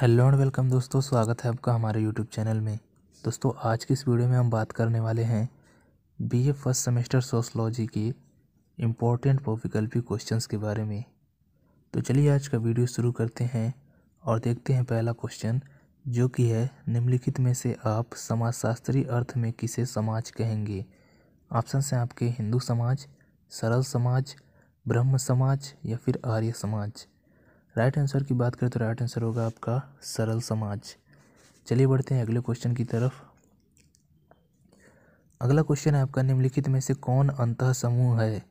hello and welcome दोस्तों स्वागत है आपका हमारे यूट्यूब चैनल में दोस्तों आज की इस वीडियो में हम बात करने वाले हैं B A first semester sociology के इम्पोर्टेंट बहुविकल्पी क्वेश्चंस के बारे में तो चलिए आज का वीडियो शुरू करते हैं और देखते हैं पहला क्वेश्चन जो कि है निम्नलिखित में से आप समाजशास्त्री अर्थ में किसे समाज कहेंगे ऑप्शन हैं आपके हिंदू समाज सरल समाज ब्रह्म समाज या फिर आर्य समाज राइट आंसर की बात करें तो राइट आंसर होगा आपका सरल समाज चलिए बढ़ते हैं अगले क्वेश्चन की तरफ अगला क्वेश्चन है आपका निम्नलिखित में से कौन अंत समूह है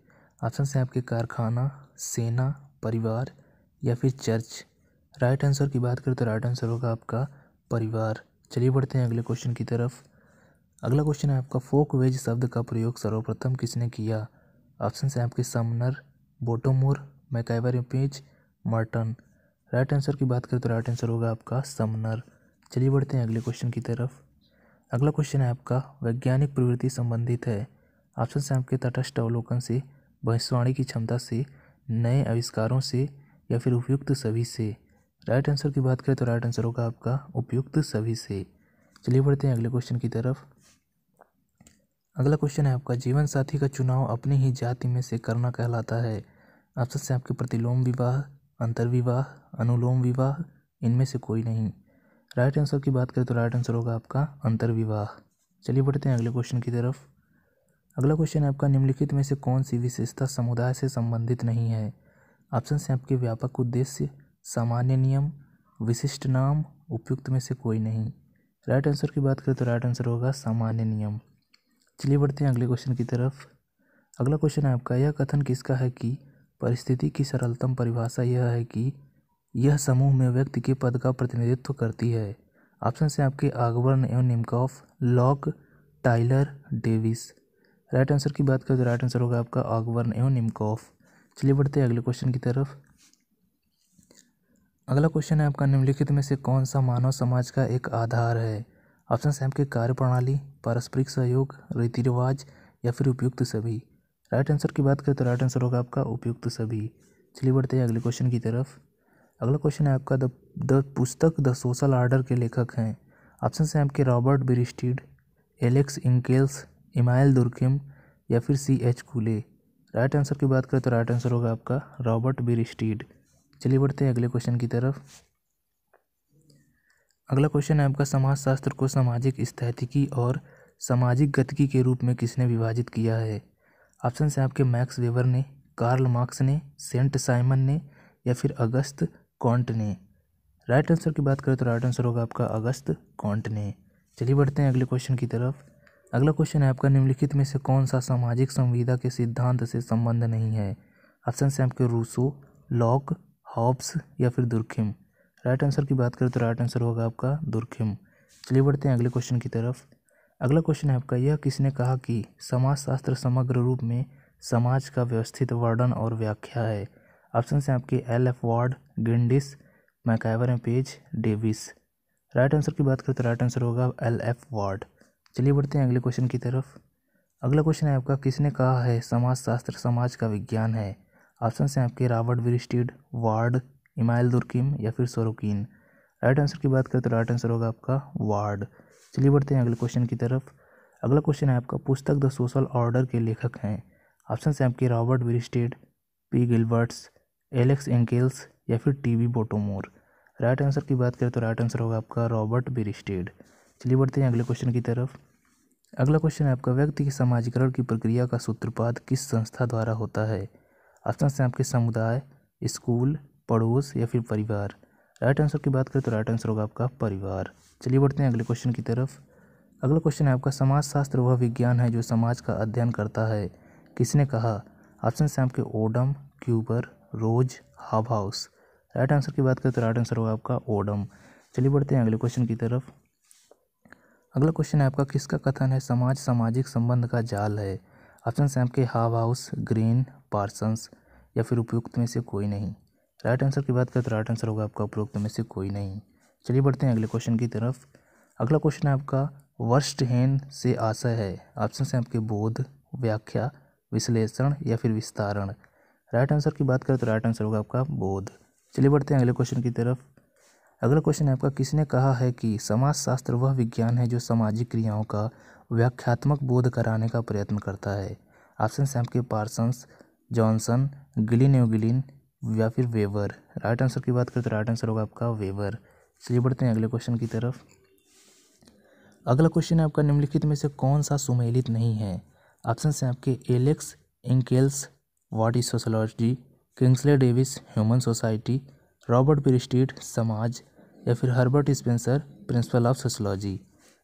ऑप्शन से आपके कारखाना सेना परिवार या फिर चर्च राइट आंसर की बात करें तो राइट आंसर होगा आपका परिवार चलिए बढ़ते हैं अगले क्वेश्चन की तरफ अगला क्वेश्चन है आपका फोक वेज शब्द का प्रयोग सर्वप्रथम किसने किया ऑप्शन से आपके Sumner Bottomore MacIver Page Merton right answer की बात करें तो राइट आंसर होगा आपका समनर चलिए बढ़ते हैं अगले क्वेश्चन की तरफ अगला क्वेश्चन है आपका वैज्ञानिक प्रवृत्ति संबंधित है ऑप्शन से आपके तटस्थ अवलोकन से भविष्यवाणी की क्षमता से नए आविष्कारों से या फिर उपयुक्त सभी से राइट आंसर की बात करें तो राइट आंसर होगा आपका उपयुक्त सभी से चलिए बढ़ते हैं अगले क्वेश्चन की तरफ अगला क्वेश्चन है आपका जीवन साथी का चुनाव अपनी ही जाति में से करना कहलाता है ऑप्शन से आपके प्रतिलोम विवाह अंतर्विवाह अनुलोम विवाह इनमें से कोई नहीं राइट आंसर की बात करें तो राइट आंसर होगा आपका अंतर्विवाह चलिए बढ़ते हैं अगले क्वेश्चन की तरफ अगला क्वेश्चन है आपका निम्नलिखित में से कौन सी विशेषता समुदाय से संबंधित नहीं है ऑप्शन हैं आपके व्यापक उद्देश्य सामान्य नियम विशिष्ट नाम उपयुक्त में से कोई नहीं राइट आंसर की बात करें तो राइट आंसर होगा सामान्य नियम चलिए बढ़ते हैं अगले क्वेश्चन की तरफ अगला क्वेश्चन है आपका यह कथन किसका है कि परिस्थिति की सरलतम परिभाषा यह है कि यह समूह में व्यक्ति के पद का प्रतिनिधित्व करती है ऑप्शन से आपके आगवर्न एवं Nimkoff Locke Tylor Davis right answer की बात करें तो राइट आंसर होगा आपका आगवर्न एवं निमकॉफ चलिए बढ़ते हैं अगले क्वेश्चन की तरफ अगला क्वेश्चन है आपका निम्नलिखित में से कौन सा मानव समाज का एक आधार है ऑप्शन से आपके कार्यप्रणाली पारस्परिक सहयोग रीति रिवाज या फिर उपयुक्त सभी राइट आंसर की बात करें तो राइट आंसर होगा आपका उपयुक्त सभी चलिए बढ़ते हैं अगले क्वेश्चन की तरफ अगला क्वेश्चन है आपका द द पुस्तक द सोशल आर्डर के लेखक हैं ऑप्शन हैं आपके Robert Bierstedt Alex Inkeles Emile Durkheim या फिर C H Cooley right answer की बात करें तो राइट आंसर होगा आपका रॉबर्ट बिरिस्टिड चलिए बढ़ते हैं अगले क्वेश्चन की तरफ अगला क्वेश्चन है आपका समाजशास्त्र को सामाजिक स्थितिकी और सामाजिक गतिकी के रूप में किसने विभाजित किया है ऑप्शन हैं आपके मैक्स वेबर ने कार्ल मार्क्स ने सेंट साइमन ने या फिर अगस्त कॉन्ट ने राइट आंसर की बात करें तो राइट आंसर होगा आपका अगस्त कॉन्ट ने चलिए बढ़ते हैं अगले क्वेश्चन की तरफ अगला क्वेश्चन है आपका निम्नलिखित में से कौन सा सामाजिक संविदा के सिद्धांत से संबंध नहीं है ऑप्शन है आपके रूसो लॉक हॉब्स या फिर दुर्खिम राइट आंसर की बात करें तो राइट आंसर होगा आपका दुर्खिम चलिए बढ़ते हैं अगले क्वेश्चन की तरफ अगला क्वेश्चन है आपका यह किसने कहा कि समाजशास्त्र समग्र रूप में समाज का व्यवस्थित वर्णन और व्याख्या है ऑप्शन हैं आपके एल एफ वार्ड गिंडिस MacIver M Page Davis right answer की बात करें तो राइट आंसर होगा एल एफ वार्ड चलिए बढ़ते हैं अगले क्वेश्चन की तरफ अगला क्वेश्चन है आपका किसने कहा है समाजशास्त्र समाज का विज्ञान है ऑप्शन से आपके Robert Bierstedt Ward Emile Durkheim या फिर सोरोकिन राइट आंसर की बात करें तो राइट आंसर होगा आपका वार्ड चलिए बढ़ते हैं अगले क्वेश्चन की तरफ अगला क्वेश्चन है आपका पुस्तक द सोशल ऑर्डर के लेखक हैं ऑप्शन है आपके Robert Bierstedt P Gilberts Alex Inkeles या फिर T B Bottomore right answer की बात करें तो राइट आंसर होगा आपका रॉबर्ट बिरिस्टेड चलिए बढ़ते हैं अगले क्वेश्चन की तरफ अगला क्वेश्चन है आपका व्यक्ति के समाजीकरण की प्रक्रिया का सूत्रपात किस संस्था द्वारा होता है ऑप्शन है आपके समुदाय स्कूल पड़ोस या फिर परिवार राइट आंसर की बात करें तो राइट आंसर होगा आपका परिवार चलिए बढ़ते हैं अगले क्वेश्चन की तरफ अगला क्वेश्चन है आपका समाजशास्त्र वह विज्ञान है जो समाज का अध्ययन करता है किसने कहा ऑप्शन से आपके Odum Cuber Rose Hobhouse right answer की बात करें तो राइट आंसर होगा आपका ओडम चलिए बढ़ते हैं अगले क्वेश्चन की तरफ अगला क्वेश्चन है आपका किसका कथन है समाज सामाजिक संबंध का जाल है ऑप्शन से आपके हाव हाउस ग्रीन पार्सन्स या फिर उपयुक्त में से कोई नहीं राइट आंसर की बात करें तो राइट आंसर होगा आपका उपयुक्त में से कोई नहीं चलिए बढ़ते हैं अगले क्वेश्चन की तरफ अगला क्वेश्चन है आपका वर्स्ट हेन से आशा है ऑप्शन से आपके बोध व्याख्या विश्लेषण या फिर विस्तारण राइट आंसर की बात करें तो राइट आंसर होगा आपका बोध चलिए बढ़ते हैं अगले क्वेश्चन की तरफ अगला क्वेश्चन है आपका किसने कहा है कि समाजशास्त्र वह विज्ञान है जो सामाजिक क्रियाओं का व्याख्यात्मक बोध कराने का प्रयत्न करता है ऑप्शन से आपके पार्सन्स जॉनसन गिलिन या फिर वेवर राइट आंसर की बात करें तो राइट आंसर होगा आपका वेवर चलिए बढ़ते हैं अगले क्वेश्चन की तरफ अगला क्वेश्चन है आपका निम्नलिखित में से कौन सा सुमेलित नहीं है ऑप्शन हैं आपके Alex Inkeles what is sociology Kingsley Davis human society Robert Bierstedt समाज या फिर Herbert Spencer principle of sociology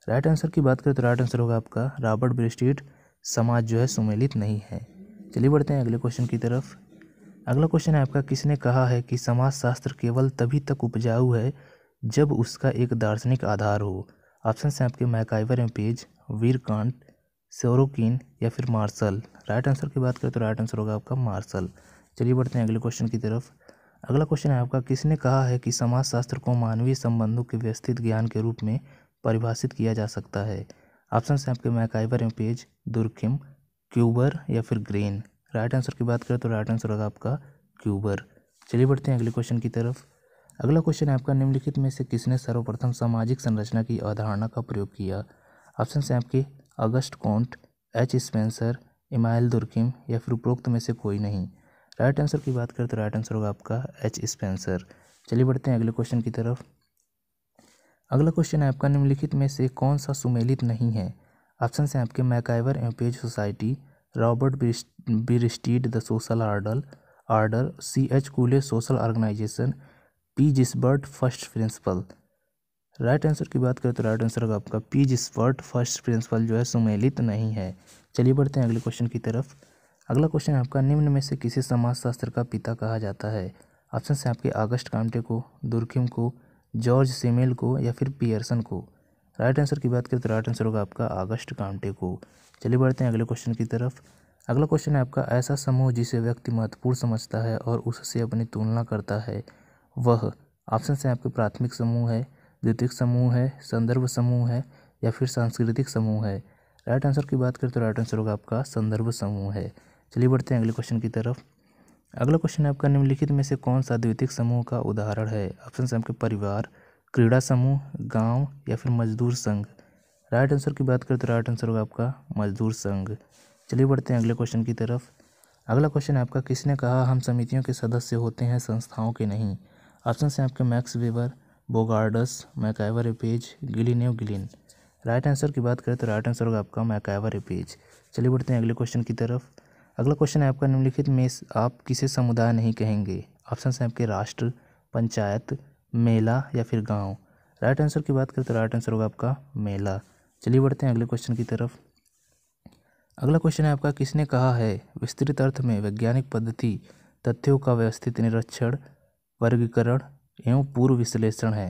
right answer की बात करें तो राइट आंसर होगा आपका रॉबर्ट ब्रिस्टीड समाज जो है सुमेलित नहीं है चलिए बढ़ते हैं अगले क्वेश्चन की तरफ अगला क्वेश्चन है आपका किसने कहा है कि समाज शास्त्र केवल तभी तक उपजाऊ है जब उसका एक दार्शनिक आधार हो ऑप्शन हैं आपके मैकाइवर एम पेज वीरकांत सोरोन या फिर मार्शल राइट आंसर की बात करें तो राइट आंसर होगा आपका मार्शल चलिए बढ़ते हैं अगले क्वेश्चन की तरफ अगला क्वेश्चन है आपका किसने कहा है कि समाजशास्त्र को मानवीय संबंधों के व्यवस्थित ज्ञान के रूप में परिभाषित किया जा सकता है ऑप्शन हैं आपके MacIver M Page Durkheim Cuber या फिर ग्रेन राइट आंसर की बात करें तो राइट आंसर होगा आपका क्यूबर चलिए बढ़ते हैं अगले क्वेश्चन की तरफ अगला क्वेश्चन है आपका निम्नलिखित में से किसने सर्वप्रथम सामाजिक संरचना की अवधारणा का प्रयोग किया ऑप्शन है आपके Auguste Comte H Spencer Emile Durkheim या फिर उपरोक्त में से कोई नहीं राइट आंसर की बात करें तो राइट आंसर होगा आपका एच स्पेंसर चलिए बढ़ते हैं अगले क्वेश्चन की तरफ अगला क्वेश्चन है आपका निम्नलिखित में से कौन सा सुमेलित नहीं है ऑप्शन हैं आपके MacIver M Page society Robert Bierstedt the social order order C H Cooley social organization P Gisbert first principle right answer की बात करें तो राइट आंसर होगा आपका पी जिसबर्ट फर्स्ट प्रिंसिपल जो है सुमेलित नहीं है चलिए बढ़ते हैं अगले क्वेश्चन की तरफ अगला क्वेश्चन आपका निम्न में से किसी समाजशास्त्र का पिता कहा जाता है ऑप्शन है आपके आगस्ट कामटे को दुर्खिम को जॉर्ज सेमेल को या फिर पियर्सन को राइट आंसर की बात करें तो राइट आंसर होगा आपका आगस्ट कामटे को चलिए बढ़ते हैं अगले क्वेश्चन की तरफ अगला क्वेश्चन है आपका ऐसा समूह जिसे व्यक्ति महत्वपूर्ण समझता है और उससे अपनी तुलना करता है वह ऑप्शन से आपके प्राथमिक समूह है द्वितीय समूह है संदर्भ समूह है या फिर सांस्कृतिक समूह है राइट आंसर की बात करें तो राइट आंसर होगा आपका संदर्भ समूह है चलिए बढ़ते हैं अगले क्वेश्चन की तरफ अगला क्वेश्चन है आपका निम्नलिखित में से कौन सा द्वितीय समूह का उदाहरण है ऑप्शन से आपके परिवार क्रीड़ा समूह गांव या फिर मजदूर संघ राइट आंसर की बात करें तो राइट आंसर होगा आपका मजदूर संघ चलिए बढ़ते हैं अगले क्वेश्चन की तरफ अगला क्वेश्चन है आपका किसने कहा हम समितियों के सदस्य होते हैं संस्थाओं के नहीं ऑप्शन हैं आपके मैक्स वेबर बोगार्डस मैकाइवर एपेज गिलिनेव गिलीन राइट आंसर की बात करें तो राइट आंसर होगा आपका मैकाइवर एपेज चलिए बढ़ते हैं अगले क्वेश्चन की तरफ अगला क्वेश्चन है आपका निम्नलिखित में आप किसे समुदाय नहीं कहेंगे ऑप्शन हैं आपके राष्ट्र पंचायत मेला या फिर गाँव राइट आंसर की बात करें तो राइट आंसर होगा आपका मेला चलिए बढ़ते हैं अगले क्वेश्चन की तरफ अगला क्वेश्चन है आपका किसने कहा है विस्तृत अर्थ में वैज्ञानिक पद्धति तथ्यों का व्यवस्थित निरीक्षण वर्गीकरण एवं पूर्व विश्लेषण है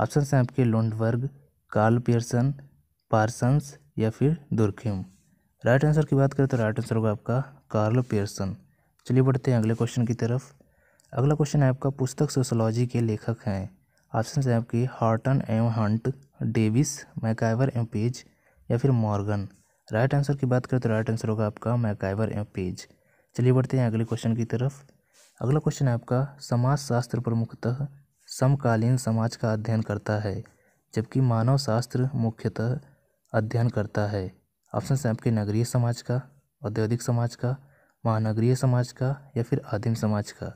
ऑप्शन हैं आपके लोन्डवर्ग कार्ल पियर्सन पार्सन्स या फिर दुर्खिम राइट आंसर की बात करें तो राइट आंसर होगा आपका कार्ल पियर्सन चलिए बढ़ते हैं अगले क्वेश्चन की तरफ अगला क्वेश्चन है आपका पुस्तक सोशोलॉजी के लेखक हैं ऑप्शन हैं आपके हार्टन एवं हंट डेविस मैकाइवर एवं पेज या फिर मॉर्गन राइट आंसर की बात करें तो राइट आंसर होगा आपका मैकाइवर एवं पेज चलिए बढ़ते हैं अगले क्वेश्चन की तरफ अगला क्वेश्चन है आपका समाजशास्त्र प्रमुखतः समकालीन समाज का अध्ययन करता है जबकि मानव शास्त्र मुख्यतः अध्ययन करता है ऑप्शन है आपके नगरीय समाज का औद्योगिक समाज का महानगरीय समाज का या फिर आदिम समाज का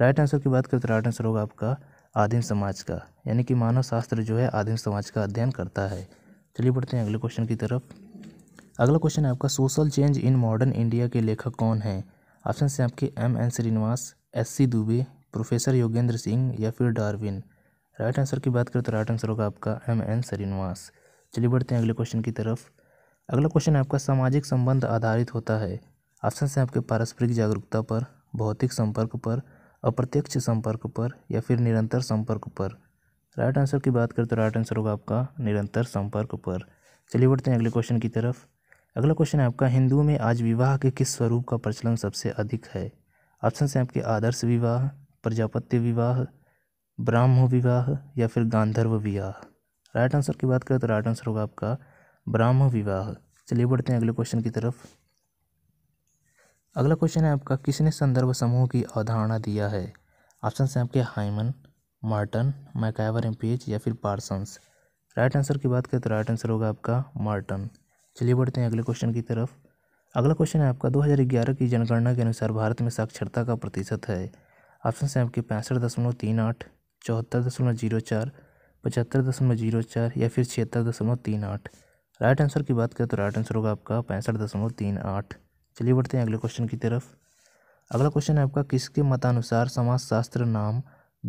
राइट आंसर की बात करें तो राइट आंसर होगा आपका आदिम समाज का यानी कि मानव शास्त्र जो है आदिम समाज का अध्ययन करता है चलिए बढ़ते हैं अगले क्वेश्चन की तरफ अगला क्वेश्चन है आपका social change in modern India के लेखक कौन हैं ऑप्शन से आपके M N Srinivas S C Dube professor Yogendra Singh या फिर डार्विन राइट आंसर की बात करें तो राइट आंसर होगा आपका एम एन श्रीनिवास चलिए बढ़ते हैं अगले क्वेश्चन की तरफ अगला क्वेश्चन आपका सामाजिक संबंध आधारित होता है ऑप्शन से आपके पारस्परिक जागरूकता पर भौतिक संपर्क पर अप्रत्यक्ष संपर्क पर या फिर निरंतर संपर्क पर राइट आंसर की बात करें तो राइट आंसर होगा आपका निरंतर संपर्क पर चलिए बढ़ते हैं अगले क्वेश्चन की तरफ अगला क्वेश्चन है आपका हिंदुओं में आज विवाह के किस स्वरूप का प्रचलन सबसे अधिक है ऑप्शन से आपके आदर्श विवाह प्रजापत्य विवाह ब्राह्म विवाह या फिर गांधर्व विवाह राइट आंसर की बात करें तो राइट आंसर होगा आपका ब्राह्म विवाह चलिए बढ़ते हैं अगले क्वेश्चन की तरफ अगला क्वेश्चन है आपका किसने संदर्भ समूह की अवधारणा दिया है ऑप्शन से आपके हाइमन मार्टन मैकाइवर एम्पेज या फिर पार्सन्स राइट आंसर की बात करें तो राइट आंसर होगा आपका मार्टन चलिए बढ़ते हैं अगले क्वेश्चन की तरफ अगला क्वेश्चन है आपका 2011 की जनगणना के अनुसार भारत में साक्षरता का प्रतिशत है ऑप्शन है आपके पैंसठ दशमलव तीन आठ चौहत्तर दशमलव जीरो चार पचहत्तर दशमलव जीरो चार या फिर छिहत्तर दशमलव तीन आठ राइट आंसर की बात करें तो राइट आंसर होगा आपका पैंसठ दशमलव तीन आठ चलिए बढ़ते हैं अगले क्वेश्चन की तरफ अगला क्वेश्चन है आपका किसके मतानुसार समाजशास्त्र नाम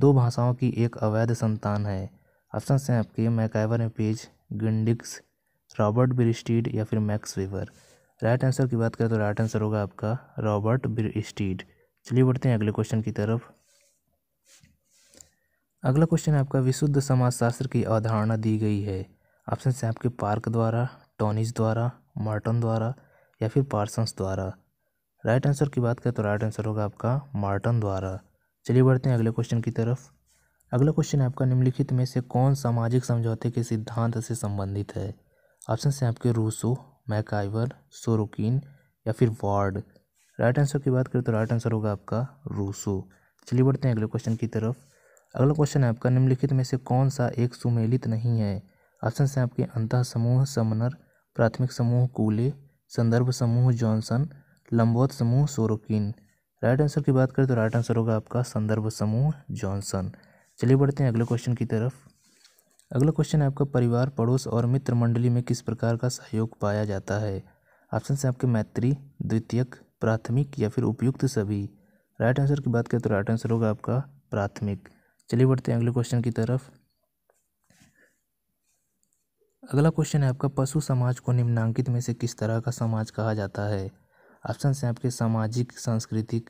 दो भाषाओं की एक अवैध संतान है ऑप्शन हैं आपके मैकाइवर पेज गिंडिक्स रॉबर्ट ब्रिस्टीड या फिर मैक्स वेबर राइट आंसर की बात करें तो राइट आंसर होगा आपका रॉबर्ट ब्रिस्टीड चलिए बढ़ते हैं अगले क्वेश्चन की तरफ अगला क्वेश्चन आपका विशुद्ध समाजशास्त्र की अवधारणा दी गई है ऑप्शन है आपके पार्क द्वारा टॉनिज द्वारा मार्टन द्वारा या फिर पार्सन्स द्वारा राइट आंसर की बात करें तो राइट आंसर होगा आपका मार्टन द्वारा चलिए बढ़ते हैं अगले क्वेश्चन की तरफ अगला क्वेश्चन आपका निम्नलिखित में से कौन सामाजिक समझौते के सिद्धांत से संबंधित है ऑप्शन हैं आपके रूसो मैकाइवर सोरोकिन या फिर वार्ड राइट आंसर की बात करें तो राइट आंसर होगा आपका रूसो चलिए बढ़ते हैं अगले क्वेश्चन की तरफ अगला क्वेश्चन है आपका निम्नलिखित में से कौन सा एक सुमेलित नहीं है ऑप्शन हैं आपके अंत समूह समनर प्राथमिक समूह कूले संदर्भ समूह जॉनसन लंबोत समूह सोरोकिन राइट आंसर की बात करें तो राइट आंसर होगा आपका संदर्भ समूह जॉनसन चलिए बढ़ते हैं अगले क्वेश्चन की तरफ अगला क्वेश्चन है आपका परिवार पड़ोस और मित्र मंडली में किस प्रकार का सहयोग पाया जाता है ऑप्शन से आपके मैत्री द्वितीयक प्राथमिक या फिर उपयुक्त सभी राइट आंसर की बात करें तो राइट आंसर होगा आपका प्राथमिक चलिए बढ़ते हैं अगले क्वेश्चन की तरफ अगला क्वेश्चन है आपका पशु समाज को निम्नांकित में से किस तरह का समाज कहा जाता है ऑप्शन से आपके सामाजिक सांस्कृतिक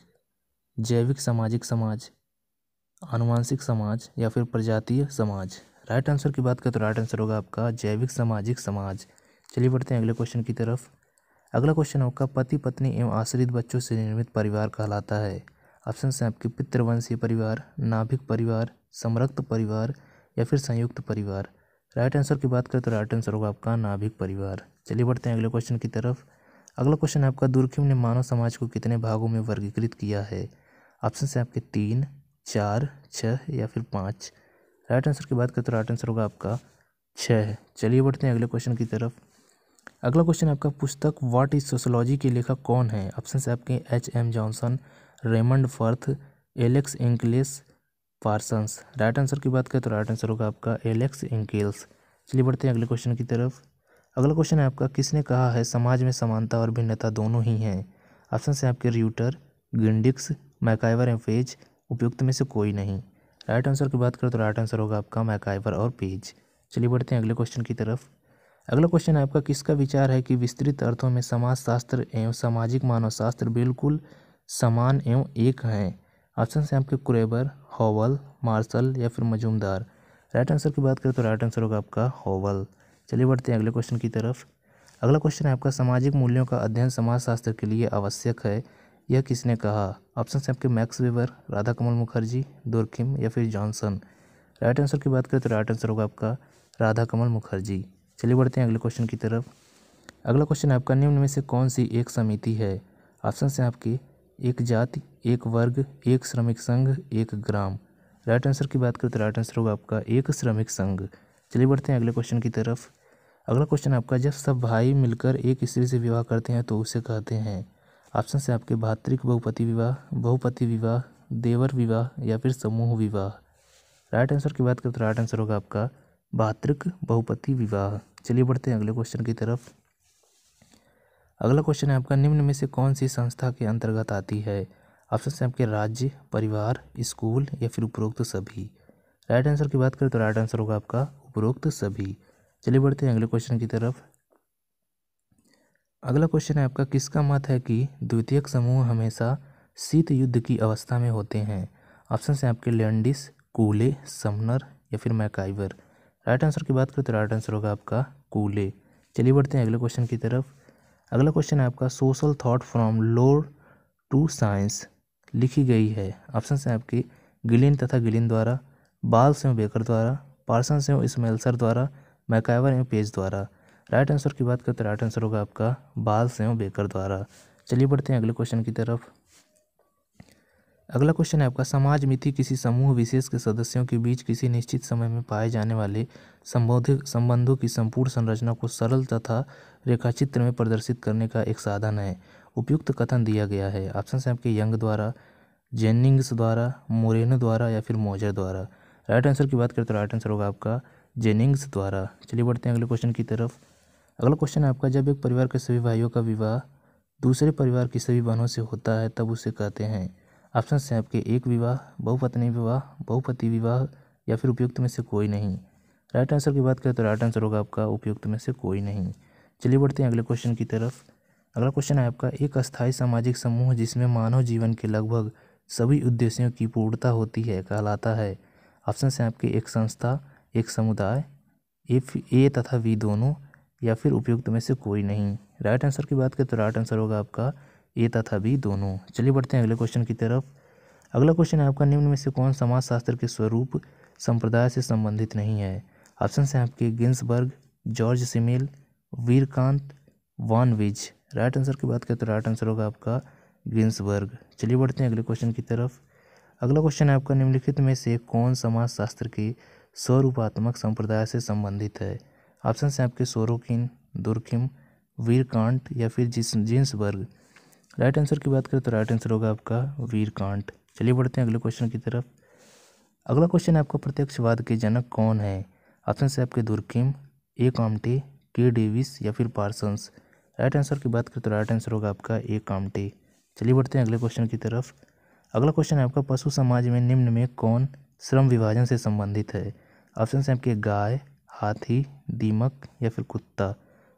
जैविक सामाजिक समाज आनुवांशिक समाज या फिर प्रजातीय समाज राइट आंसर की बात करें तो राइट आंसर होगा आपका जैविक सामाजिक समाज चलिए बढ़ते हैं अगले क्वेश्चन की तरफ अगला क्वेश्चन आपका पति पत्नी एवं आश्रित बच्चों से निर्मित परिवार कहलाता है ऑप्शन से आपके पितृवंशीय परिवार नाभिक परिवार समरक्त परिवार या फिर संयुक्त परिवार राइट आंसर की बात करें तो राइट आंसर होगा आपका नाभिक परिवार चलिए बढ़ते हैं अगले क्वेश्चन की तरफ अगला क्वेश्चन आपका दुर्खिम ने मानव समाज को कितने भागों में वर्गीकृत किया है ऑप्शन हैं आपके तीन चार छः या फिर पाँच राइट आंसर की बात करें तो राइट आंसर होगा आपका छः है चलिए बढ़ते हैं अगले क्वेश्चन की तरफ अगला क्वेश्चन आपका पुस्तक व्हाट इज सोशोलॉजी के लेखक कौन है ऑप्शन है आपके H M Johnson Raymond Firth Alex Inkeles Parsons right answer की बात करें तो राइट आंसर होगा आपका एलेक्स इंकेल्स चलिए बढ़ते हैं अगले क्वेश्चन की तरफ अगला क्वेश्चन है आपका किसने कहा है समाज में समानता और भिन्नता दोनों ही हैं ऑप्शन है आपके रियूटर गिंडिक्स मैकाइवर एम्फेज उपयुक्त में से कोई नहीं राइट आंसर की बात करें तो राइट आंसर होगा आपका मैकाइवर और पेज चलिए बढ़ते हैं अगले क्वेश्चन की तरफ अगला क्वेश्चन है आपका किसका विचार है कि विस्तृत अर्थों में समाजशास्त्र एवं सामाजिक मानव शास्त्र बिल्कुल समान एवं एक हैं ऑप्शन से आपके कुरेबर होवल मार्शल या फिर मजूमदार राइट आंसर की बात करें तो राइट आंसर होगा आपका हॉवल चलिए बढ़ते हैं अगले क्वेश्चन की तरफ अगला क्वेश्चन है आपका सामाजिक मूल्यों का अध्ययन समाजशास्त्र के लिए आवश्यक है यह किसने कहा ऑप्शन है आपके Max Weber Radha Kamal Mukherjee Durkheim या फिर जॉनसन राइट आंसर की बात करें तो राइट आंसर होगा आपका राधा कमल मुखर्जी चलिए बढ़ते हैं अगले क्वेश्चन की तरफ अगला क्वेश्चन आपका निम्न में से कौन सी एक समिति है ऑप्शन है आपकी एक जाति एक वर्ग एक श्रमिक संघ एक ग्राम राइट आंसर की बात करें तो राइट आंसर होगा आपका एक श्रमिक संघ चलिए बढ़ते हैं अगले क्वेश्चन की तरफ अगला क्वेश्चन आपका जब सब भाई मिलकर एक स्त्री से विवाह करते हैं तो उसे कहते हैं ऑप्शन से आपके भातृक बहुपति विवाह बहुपति विवाह देवर विवाह या फिर समूह विवाह राइट आंसर की बात करें तो राइट आंसर होगा आपका भातृक बहुपति विवाह चलिए बढ़ते हैं अगले क्वेश्चन की तरफ अगला क्वेश्चन है आपका निम्न में से कौन सी संस्था के अंतर्गत आती है ऑप्शन से आपके राज्य परिवार स्कूल या फिर उपरोक्त सभी राइट आंसर की बात करें तो राइट आंसर होगा आपका उपरोक्त सभी चलिए बढ़ते हैं अगले क्वेश्चन की तरफ अगला क्वेश्चन है आपका किसका मत है कि द्वितीयक समूह हमेशा शीत युद्ध की अवस्था में होते हैं ऑप्शन से आपके लेंडिस कूले समनर या फिर मैकाइवर राइट आंसर की बात करें तो राइट आंसर होगा आपका कूले चलिए बढ़ते हैं अगले क्वेश्चन की तरफ अगला क्वेश्चन है आपका social thought from lore to science लिखी गई है ऑप्शन से आपके गिलिन तथा गिलिन द्वारा बाल से बेकर द्वारा पार्सन से स्मेल्सर द्वारा मैकाइवर एवं पेज द्वारा राइट आंसर की बात करते हैं राइट आंसर होगा आपका बाल सेव बेकर द्वारा चलिए बढ़ते हैं अगले क्वेश्चन की तरफ अगला क्वेश्चन है आपका समाज मिति किसी समूह विशेष के सदस्यों के बीच किसी निश्चित समय में पाए जाने वाले संबोधित संबंधों की संपूर्ण संरचना को सरल तथा रेखाचित्र में प्रदर्शित करने का एक साधन है उपयुक्त कथन दिया गया है ऑप्शन है आपके यंग द्वारा जेनिंग्स द्वारा मोरेनो द्वारा या फिर मोजर द्वारा राइट आंसर की बात करें तो राइट आंसर होगा आपका जेनिंग्स द्वारा चलिए बढ़ते हैं अगले क्वेश्चन की तरफ अगला क्वेश्चन है आपका जब एक परिवार के सभी भाइयों का विवाह दूसरे परिवार की सभी बहनों से होता है तब उसे कहते हैं ऑप्शन से आपके एक विवाह बहुपत्नी विवाह बहुपति विवाह या फिर उपयुक्त में से कोई नहीं राइट आंसर की बात करें तो राइट आंसर होगा आपका उपयुक्त में से कोई नहीं चलिए बढ़ते हैं अगले क्वेश्चन की तरफ अगला क्वेश्चन है आपका एक अस्थायी सामाजिक समूह जिसमें मानव जीवन के लगभग सभी उद्देश्यों की पूर्णता होती है कहलाता है ऑप्शन से आपके एक संस्था एक समुदाय एफ ए तथा वी दोनों या फिर उपयुक्त में से कोई नहीं राइट आंसर की बात करें तो राइट आंसर होगा आपका ए तथा बी दोनों चलिए बढ़ते हैं अगले क्वेश्चन की तरफ अगला क्वेश्चन है आपका निम्न में से कौन समाजशास्त्र के स्वरूप संप्रदाय से संबंधित नहीं है ऑप्शन हैं आपके Ginsberg George Simmel Vierkandt von Wiese right answer की बात करें तो राइट आंसर होगा आपका गिन्सबर्ग चलिए बढ़ते हैं अगले क्वेश्चन की तरफ अगला क्वेश्चन है आपका निम्नलिखित में से कौन समाजशास्त्र के स्वरूपात्मक संप्रदाय से संबंधित है ऑप्शन हैं आपके सोरोकिन दुर्खिम वीरकांट या फिर जिस जिन्सबर्ग राइट आंसर की बात करें तो राइट आंसर होगा आपका वीरकांट चलिए बढ़ते हैं अगले क्वेश्चन की तरफ अगला क्वेश्चन है आपका प्रत्यक्षवाद के जनक कौन है ऑप्शन से आपके दुर्खिम ए कामटे के डेविस या फिर पार्सन्स राइट आंसर की बात करें तो राइट आंसर होगा आपका ए कामटे चलिए बढ़ते हैं अगले क्वेश्चन की तरफ अगला क्वेश्चन है आपका पशु समाज में निम्न में कौन श्रम विभाजन से संबंधित है ऑप्शन से आपके गाय हाथी दीमक या फिर कुत्ता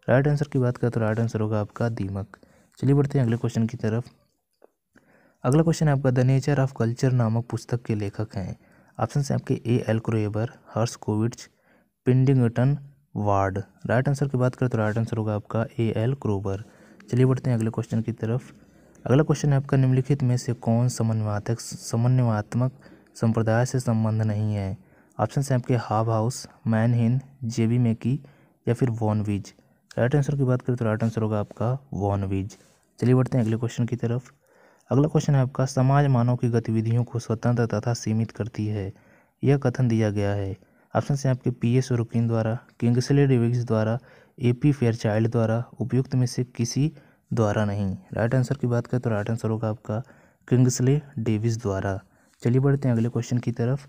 राइट आंसर की बात करें तो राइट आंसर होगा आपका दीमक चलिए बढ़ते हैं अगले क्वेश्चन की तरफ अगला क्वेश्चन है आपका द नेचर ऑफ कल्चर नामक पुस्तक के लेखक हैं ऑप्शन से आपके A L Kroeber Herskovits Piddington Ward right answer की बात करें तो राइट आंसर होगा आपका ए एल क्रोबर चलिए बढ़ते हैं अगले क्वेश्चन की तरफ अगला क्वेश्चन है आपका निम्नलिखित में से कौन समन्वयात्मक समन्वयात्मक संप्रदाय से संबंध नहीं है ऑप्शन हैं आपके हाव हाउस मैन जे जेबी मेकी या फिर वॉनविज राइट आंसर की बात करें तो राइट आंसर होगा आपका वॉनविज चलिए बढ़ते हैं अगले क्वेश्चन की तरफ अगला क्वेश्चन है आपका समाज मानव की गतिविधियों को स्वतंत्र तथा सीमित करती है यह कथन दिया गया है ऑप्शन से आपके पी एस रुकिन द्वारा किंग्सले डिविग्स द्वारा ए पी फेयरचाइल्ड द्वारा उपयुक्त में से किसी द्वारा नहीं राइट आंसर की बात करें तो राइट आंसर होगा आपका किंग्सले डेविस द्वारा चलिए बढ़ते हैं अगले क्वेश्चन की तरफ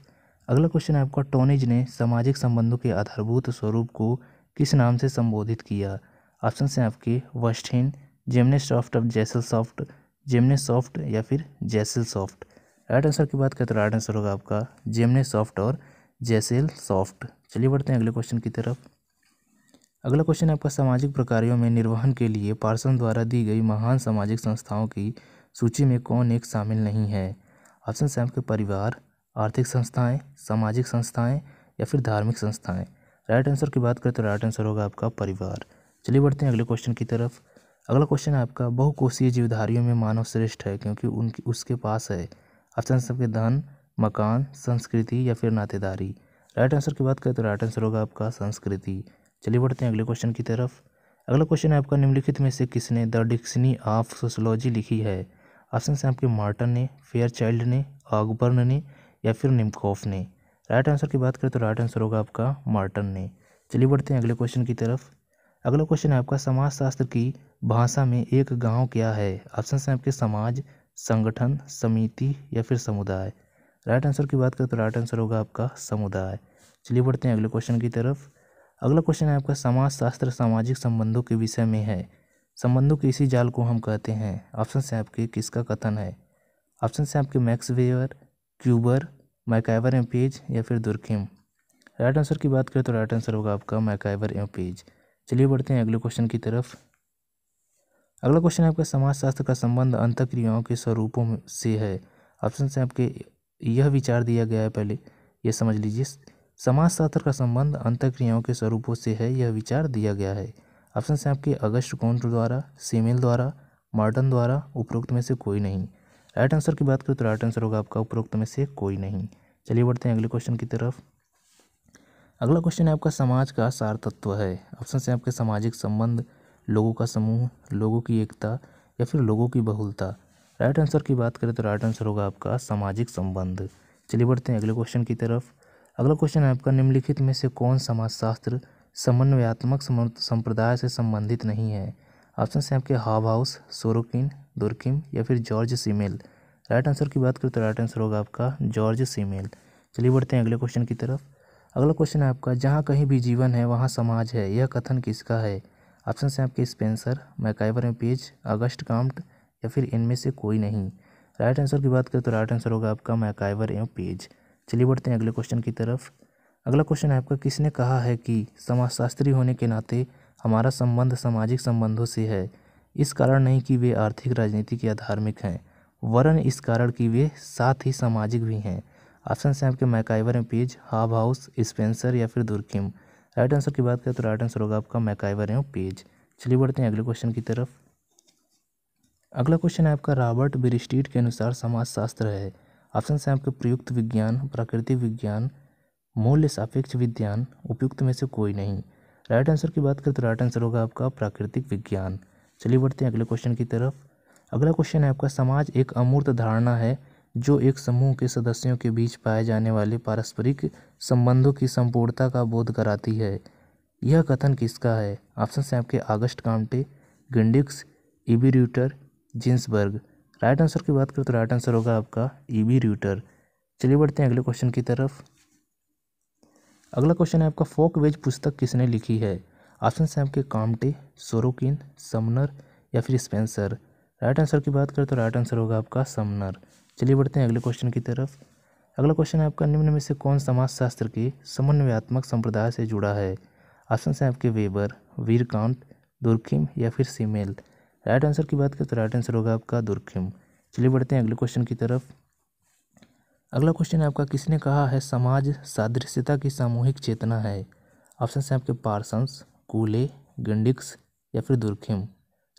अगला क्वेश्चन है आपका टोनिज ने सामाजिक संबंधों के आधारभूत स्वरूप को किस नाम से संबोधित किया ऑप्शन हैं आपके वस्टिन Gemeinschaft of Gesellschaft Gemeinschaft या फिर जैसल सॉफ्ट राइट आंसर की बात करें तो राइट आंसर होगा आपका जेमने सॉफ्ट और जैसेल सॉफ्ट चलिए बढ़ते हैं अगले क्वेश्चन की तरफ अगला क्वेश्चन है आपका सामाजिक प्रकारियों में निर्वहन के लिए पार्सन द्वारा दी गई महान सामाजिक संस्थाओं की सूची में कौन एक शामिल नहीं है ऑप्शन से आपके परिवार आर्थिक संस्थाएं सामाजिक संस्थाएं या फिर धार्मिक संस्थाएं राइट आंसर की बात करें तो राइट आंसर होगा आपका परिवार चलिए बढ़ते हैं अगले क्वेश्चन की तरफ अगला क्वेश्चन है आपका बहुकोशीय जीवधारियों में मानव श्रेष्ठ है क्योंकि उनकी उसके पास है ऑप्शन सबके धन मकान संस्कृति या फिर नातेदारी राइट आंसर की बात करें तो राइट आंसर होगा आपका संस्कृति चलिए बढ़ते हैं अगले क्वेश्चन की तरफ अगला क्वेश्चन है आपका निम्नलिखित में से किसने द डिक्शनी ऑफ सोशोलॉजी लिखी है ऑप्शन से आपके मार्टन ने फेयर चाइल्ड ने ऑगबर्न ने या फिर निमखोफ ने राइट आंसर की बात करें तो राइट आंसर होगा आपका मार्टन ने चलिए बढ़ते हैं अगले क्वेश्चन की तरफ अगला क्वेश्चन है आपका समाजशास्त्र की भाषा में एक गांव क्या है ऑप्शन है आपके समाज संगठन समिति या फिर समुदाय राइट आंसर की बात करें तो राइट आंसर होगा आपका समुदाय चलिए बढ़ते हैं अगले क्वेश्चन की तरफ अगला क्वेश्चन है आपका समाजशास्त्र सामाजिक संबंधों के विषय में है संबंधों के इसी जाल को हम कहते हैं ऑप्शन से आपके किसका कथन है ऑप्शन से आपके Max Weber Cuber MacIver M Page या फिर दुर्खिम राइट आंसर की बात करें तो राइट आंसर होगा आपका मैकाइवर एम पेज चलिए बढ़ते हैं अगले क्वेश्चन की तरफ अगला क्वेश्चन है आपका समाजशास्त्र का संबंध अंत क्रियाओं के स्वरूपों से है ऑप्शन से आपके यह विचार दिया गया है पहले यह समझ लीजिए समाजशास्त्र का संबंध अंत क्रियाओं के स्वरूपों से है यह विचार दिया गया है ऑप्शन से आपके अगस्त कौन द्वारा सीमेल द्वारा मार्टन द्वारा उपरोक्त में से कोई नहीं राइट आंसर की बात करें तो राइट आंसर होगा आपका उपरोक्त में से कोई नहीं चलिए बढ़ते हैं अगले क्वेश्चन की तरफ अगला क्वेश्चन है आपका समाज का सार तत्व है ऑप्शन से आपके सामाजिक संबंध लोगों का समूह लोगों की एकता या फिर लोगों की बहुलता राइट आंसर की बात करें तो राइट आंसर होगा आपका सामाजिक संबंध चलिए बढ़ते हैं अगले क्वेश्चन की तरफ अगला क्वेश्चन है आपका निम्नलिखित में से कौन समाजशास्त्र समन्वयात्मक संप्रदाय से संबंधित नहीं है ऑप्शन से आपके हाव हाउस सोरोकिन दुर्किम या फिर जॉर्ज सीमेल राइट आंसर की बात करें तो राइट आंसर होगा आपका जॉर्ज सीमेल चलिए बढ़ते हैं अगले क्वेश्चन की तरफ अगला क्वेश्चन है आपका जहाँ कहीं भी जीवन है वहाँ समाज है यह कथन किसका है ऑप्शन है आपके Spencer MacIver M Page Auguste Comte या फिर इनमें से कोई नहीं राइट आंसर की बात करें तो राइट आंसर होगा आपका मैकाइवर एम पेज चलिए बढ़ते हैं अगले क्वेश्चन की तरफ अगला क्वेश्चन है आपका किसने कहा है कि समाजशास्त्री होने के नाते हमारा संबंध सामाजिक संबंधों से है इस कारण नहीं कि वे आर्थिक राजनीति के धार्मिक हैं वरन इस कारण कि वे साथ ही सामाजिक भी हैं ऑप्शन से आपके MacIver M Page Hobhouse Spencer या फिर दुर्किम राइट आंसर की बात करें तो राइट आंसर होगा आपका मैकाइवर एम पेज चलिए बढ़ते हैं अगले क्वेश्चन की तरफ अगला क्वेश्चन है आपका रॉबर्ट बिरिस्टीट के अनुसार समाजशास्त्र है ऑप्शन से आपके प्रयुक्त विज्ञान प्राकृतिक विज्ञान मूल्य सापेक्ष विज्ञान उपयुक्त में से कोई नहीं राइट आंसर की बात करें तो राइट आंसर होगा आपका प्राकृतिक विज्ञान चलिए बढ़ते हैं अगले क्वेश्चन की तरफ अगला क्वेश्चन है आपका समाज एक अमूर्त धारणा है जो एक समूह के सदस्यों के बीच पाए जाने वाले पारस्परिक संबंधों की संपूर्णता का बोध कराती है यह कथन किसका है ऑप्शन है आपके आगस्ट कांटे गिंडिक्स E B Reuter Ginsberg right answer की बात करें तो राइट आंसर होगा आपका ईबी e र्यूटर चलिए बढ़ते हैं अगले क्वेश्चन की तरफ अगला क्वेश्चन है आपका फोक वेज पुस्तक किसने लिखी है ऑप्शन से आपके कामटे सोरोकिन समनर या फिर स्पेंसर राइट आंसर की बात करें तो राइट आंसर होगा आपका समनर चलिए बढ़ते हैं अगले क्वेश्चन की तरफ अगला क्वेश्चन है आपका निम्न में से कौन समाजशास्त्र के समन्वयात्मक संप्रदाय से जुड़ा है ऑप्शन से आपके वेबर वीरकांत दुर्खिम या फिर सीमेल राइट आंसर की बात करें तो राइट आंसर होगा आपका दुर्खिम चलिए बढ़ते हैं अगले क्वेश्चन की तरफ अगला क्वेश्चन है आपका किसने कहा है समाज सादृश्यता की सामूहिक चेतना है ऑप्शन से आपके पार्संस कूले गिंडिक्स या फिर दुर्खिम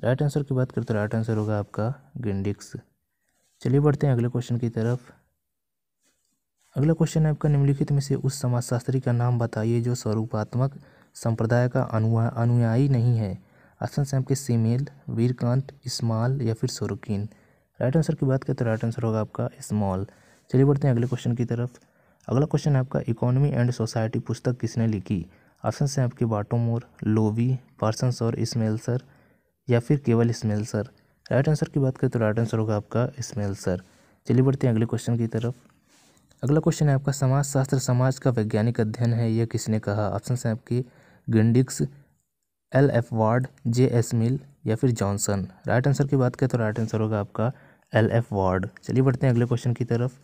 राइट आंसर की बात करें तो राइट आंसर होगा आपका गिंडिक्स चलिए बढ़ते हैं अगले क्वेश्चन की तरफ अगला क्वेश्चन है आपका निम्नलिखित में से उस समाजशास्त्री का नाम बताइए जो स्वरूपात्मक संप्रदाय का अनुयायी नहीं है आसन से आपके सीमेल वीरकांत इस्माल या फिर सोरुकीन राइट आंसर की बात करें तो राइट आंसर होगा आपका स्मॉल चलिए बढ़ते हैं अगले क्वेश्चन की तरफ अगला क्वेश्चन है आपका इकोनॉमी एंड सोसाइटी पुस्तक किसने लिखी ऑप्शन हैं आपके बाटोमोर लोवी पार्सनस और इस्मेल सर या फिर केवल इस्मेल सर राइट आंसर की बात करें तो राइट आंसर होगा आपका इस्मेल सर चलिए बढ़ते हैं अगले क्वेश्चन की तरफ अगला क्वेश्चन है आपका समाज शास्त्र समाज का वैज्ञानिक अध्ययन है यह किसने कहा ऑप्शन से आपके गिंडिक्स L F Ward J S Mill या फिर जॉनसन राइट आंसर की बात करें तो राइट आंसर होगा आपका एल एफ वार्ड चलिए बढ़ते हैं अगले क्वेश्चन की तरफ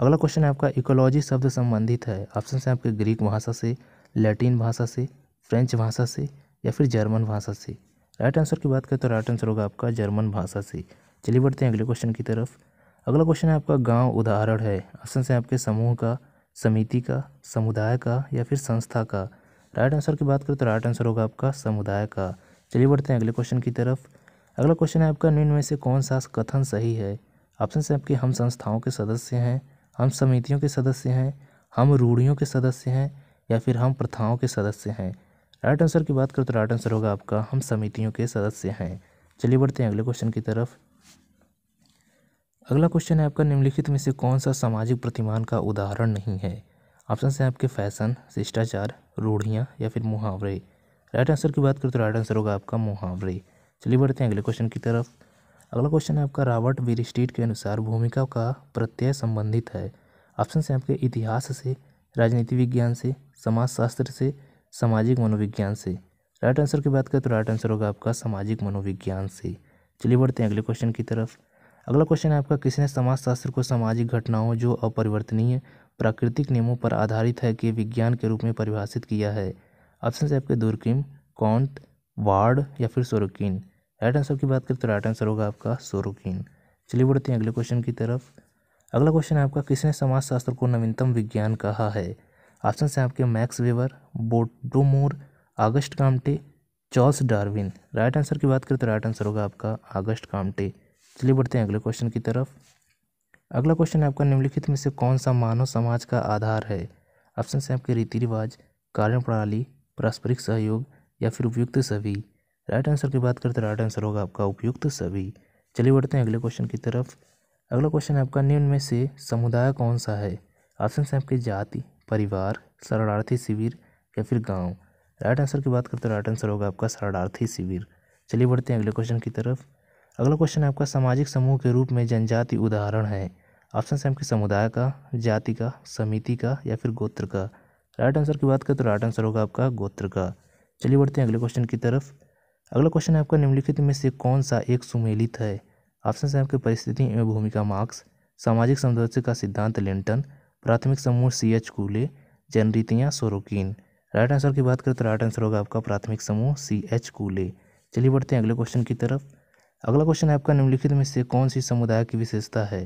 अगला क्वेश्चन है आपका इकोलॉजी शब्द संबंधित है ऑप्शन से आपके ग्रीक भाषा से लैटिन भाषा से फ्रेंच भाषा से या फिर जर्मन भाषा से राइट आंसर की बात करें तो राइट आंसर होगा आपका जर्मन भाषा से चलिए बढ़ते हैं अगले क्वेश्चन की तरफ अगला क्वेश्चन है आपका गांव उदाहरण है ऑप्शन से आपके समूह का समिति का समुदाय का या फिर संस्था का राइट आंसर की बात करें तो राइट आंसर होगा आपका समुदाय का चलिए बढ़ते हैं अगले क्वेश्चन की तरफ अगला क्वेश्चन है आपका निम्न में से कौन सा कथन सही है ऑप्शन से आपके हम संस्थाओं के सदस्य हैं हम समितियों के सदस्य हैं हम रूढ़ियों के सदस्य हैं या फिर हम प्रथाओं के सदस्य हैं राइट आंसर की बात करें तो राइट आंसर होगा आपका हम समितियों के सदस्य हैं चलिए बढ़ते हैं अगले क्वेश्चन की तरफ अगला क्वेश्चन है आपका निम्नलिखित में से कौन सा सामाजिक प्रतिमान का उदाहरण नहीं है ऑप्शन से आपके फैशन शिष्टाचार रूढ़ियाँ या फिर मुहावरे राइट आंसर की बात करें तो राइट आंसर होगा आपका मुहावरे चलिए बढ़ते हैं अगले क्वेश्चन की तरफ अगला क्वेश्चन है आपका रॉबर्ट वीर के अनुसार भूमिका का प्रत्यय संबंधित है ऑप्शन से आपके इतिहास से राजनीति विज्ञान से समाजशास्त्र से सामाजिक मनोविज्ञान से राइट आंसर की बात करें तो राइट आंसर होगा आपका सामाजिक मनोविज्ञान से चलिए बढ़ते हैं अगले क्वेश्चन की तरफ अगला क्वेश्चन है आपका किसने समाजशास्त्र को सामाजिक घटनाओं जो अपरिवर्तनीय प्राकृतिक नियमों पर आधारित है कि विज्ञान के रूप में परिभाषित किया है ऑप्शन से आपके दुर्किम कौंट वार्ड या फिर सोरोकिन राइट आंसर की बात करें तो राइट आंसर होगा आपका सोरोकिन चलिए बढ़ते हैं अगले क्वेश्चन की तरफ अगला क्वेश्चन है आपका किसने समाजशास्त्र को नवीनतम विज्ञान कहा है ऑप्शन है आपके Max Weber Moore Auguste Comte Charles Darwin right answer की बात करें तो राइट आंसर होगा आपका आगस्ट कामटे चलिए बढ़ते हैं अगले क्वेश्चन की तरफ अगला क्वेश्चन है आपका निम्नलिखित में से कौन सा मानव समाज का आधार है ऑप्शन है आपके रीति रिवाज कार्य प्रणाली पारस्परिक सहयोग या फिर उपयुक्त सभी राइट आंसर की बात करें तो राइट आंसर होगा आपका उपयुक्त सभी चलिए बढ़ते हैं अगले क्वेश्चन की तरफ अगला क्वेश्चन है आपका निम्न में से समुदाय कौन सा है ऑप्शन है आपके जाति परिवार शरणार्थी शिविर या फिर गांव राइट आंसर की बात करते हैं राइट आंसर होगा आपका शरणार्थी शिविर चलिए बढ़ते हैं अगले क्वेश्चन की तरफ अगला क्वेश्चन है आपका सामाजिक समूह के रूप में जनजाति उदाहरण है ऑप्शन से आपके समुदाय का जाति का समिति का या फिर गोत्र का राइट आंसर की बात करें तो राइट आंसर होगा आपका गोत्र का चलिए बढ़ते हैं अगले क्वेश्चन की तरफ अगला क्वेश्चन है आपका निम्नलिखित में से कौन सा एक सुमेलित है ऑप्शन से आपके परिस्थिति एवं भूमिका मार्क्स सामाजिक सामंजस्य का सिद्धांत लिंटन प्राथमिक समूह सी एच कूले जनरितियाँ सोरोकिन राइट आंसर की बात करें तो राइट आंसर होगा आपका प्राथमिक समूह सी एच कूले चलिए बढ़ते हैं अगले क्वेश्चन की तरफ अगला क्वेश्चन है आपका निम्नलिखित में से कौन सी समुदाय की विशेषता है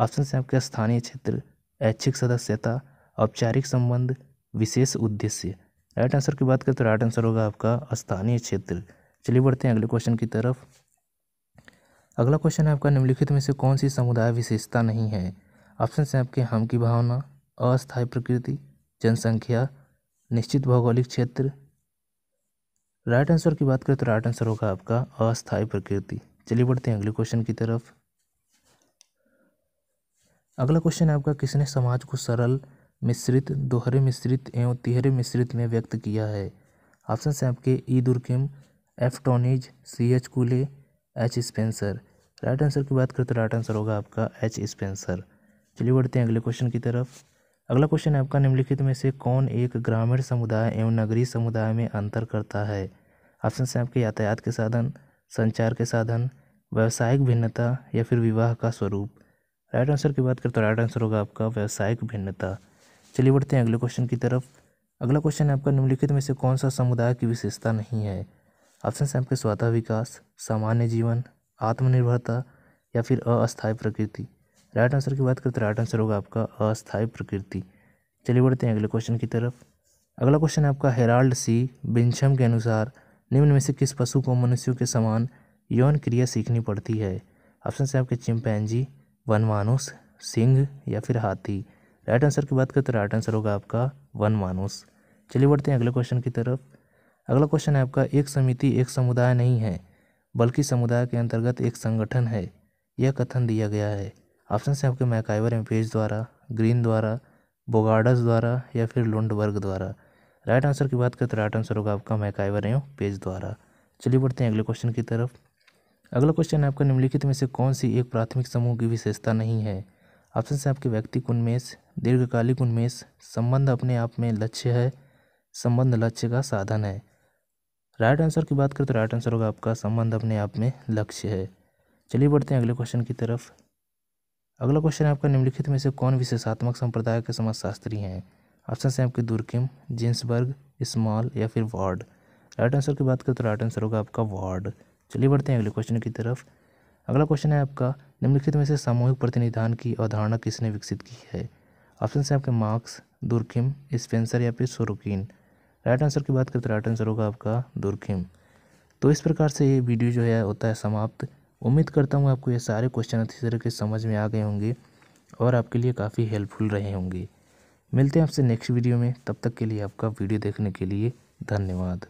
ऑप्शन से आपका स्थानीय क्षेत्र ऐच्छिक सदस्यता औपचारिक संबंध विशेष उद्देश्य राइट आंसर की बात करें तो राइट आंसर होगा आपका स्थानीय क्षेत्र चलिए बढ़ते हैं अगले क्वेश्चन की तरफ अगला क्वेश्चन है आपका निम्नलिखित में से कौन सी समुदाय विशेषता नहीं है ऑप्शन हैं आपके हम की भावना अस्थायी प्रकृति जनसंख्या निश्चित भौगोलिक क्षेत्र राइट आंसर की बात करें तो राइट आंसर होगा आपका अस्थायी प्रकृति चलिए बढ़ते हैं अगले क्वेश्चन की तरफ अगला क्वेश्चन है आपका किसने समाज को सरल मिश्रित दोहरे मिश्रित एवं तिहरे मिश्रित में व्यक्त किया है ऑप्शन हैं आपके E Durkheim F Tonnies C H Cooley H Spencer right answer की बात करें तो राइट आंसर होगा आपका एच स्पेंसर चलिए बढ़ते हैं अगले क्वेश्चन की तरफ अगला क्वेश्चन है आपका निम्नलिखित में से कौन एक ग्रामीण समुदाय एवं नगरीय समुदाय में अंतर करता है ऑप्शन से आपके यातायात के साधन संचार के साधन व्यावसायिक भिन्नता या फिर विवाह का स्वरूप राइट आंसर की बात करें तो राइट आंसर होगा आपका व्यावसायिक भिन्नता चलिए बढ़ते हैं अगले क्वेश्चन की तरफ अगला क्वेश्चन है आपका निम्नलिखित में से कौन सा समुदाय की विशेषता नहीं है ऑप्शन से आपके स्वतः विकास सामान्य जीवन आत्मनिर्भरता या फिर अस्थायी प्रकृति राइट आंसर की बात करते तो राइट आंसर होगा आपका अस्थायी प्रकृति चलिए बढ़ते हैं अगले क्वेश्चन की तरफ अगला क्वेश्चन है आपका हेराल्ड सी बिंछम के अनुसार निम्न में से किस पशु को मनुष्यों के समान यौन क्रिया सीखनी पड़ती है ऑप्शन से आपके चिंपैंजी वनमानुस सिंह या फिर हाथी राइट आंसर की बात करते राइट आंसर होगा आपका वनमानुस चलिए बढ़ते हैं अगले क्वेश्चन की तरफ अगला क्वेश्चन है आपका एक समिति एक समुदाय नहीं है बल्कि समुदाय के अंतर्गत एक संगठन है यह कथन दिया गया है ऑप्शन से आपके मैकाइवर एम्पेज द्वारा ग्रीन द्वारा बोगाडस द्वारा या फिर लुंडबर्ग द्वारा राइट आंसर की बात करें तो राइट आंसर होगा आपका मैकाइवर एवं पेज द्वारा चलिए बढ़ते हैं अगले क्वेश्चन की तरफ अगला क्वेश्चन है आपका निम्नलिखित में से कौन सी एक प्राथमिक समूह की विशेषता नहीं है ऑप्शन से आपके व्यक्तिक उन्मेष दीर्घकालिक उन्मेष संबंध अपने आप में लक्ष्य है संबंध लक्ष्य का साधन है राइट आंसर की बात करें तो राइट आंसर होगा आपका संबंध अपने आप में लक्ष्य है चलिए बढ़ते हैं अगले क्वेश्चन की तरफ अगला क्वेश्चन है आपका निम्नलिखित में से कौन विशेषात्मक संप्रदाय के समाजशास्त्री हैं ऑप्शन से आपके दुर्किम जिन्सबर्ग स्मॉल या फिर वार्ड राइट आंसर की बात करें तो राइट आंसर होगा आपका वार्ड चलिए बढ़ते हैं अगले क्वेश्चन की तरफ अगला क्वेश्चन है आपका निम्नलिखित में से सामूहिक प्रतिनिधान की अवधारणा किसने विकसित की है ऑप्शन से आपके मार्क्स दुर्किम स्पेंसर या फिर सोरुकिन राइट आंसर की बात करें तो राइट आंसर होगा आपका दुर्किम तो इस प्रकार से ये वीडियो जो है होता है समाप्त उम्मीद करता हूँ आपको ये सारे क्वेश्चन अच्छी तरह के समझ में आ गए होंगे और आपके लिए काफ़ी हेल्पफुल रहे होंगे मिलते हैं आपसे नेक्स्ट वीडियो में तब तक के लिए आपका वीडियो देखने के लिए धन्यवाद